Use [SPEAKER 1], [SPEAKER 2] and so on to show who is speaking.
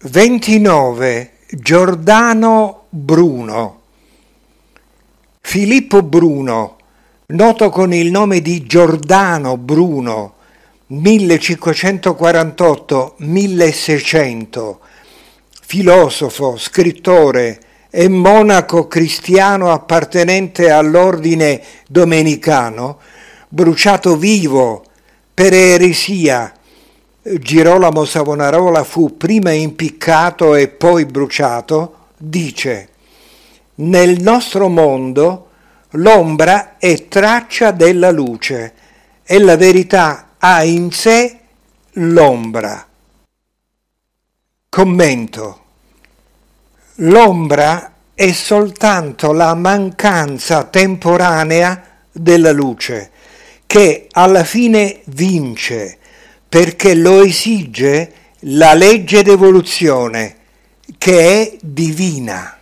[SPEAKER 1] 29 Giordano Bruno Filippo Bruno, noto con il nome di Giordano Bruno, 1548-1600, filosofo, scrittore e monaco cristiano appartenente all'ordine domenicano, bruciato vivo per eresia Girolamo Savonarola fu prima impiccato e poi bruciato, dice Nel nostro mondo l'ombra è traccia della luce e la verità ha in sé l'ombra. Commento. L'ombra è soltanto la mancanza temporanea della luce, che alla fine vince perché lo esige la legge d'evoluzione che è divina.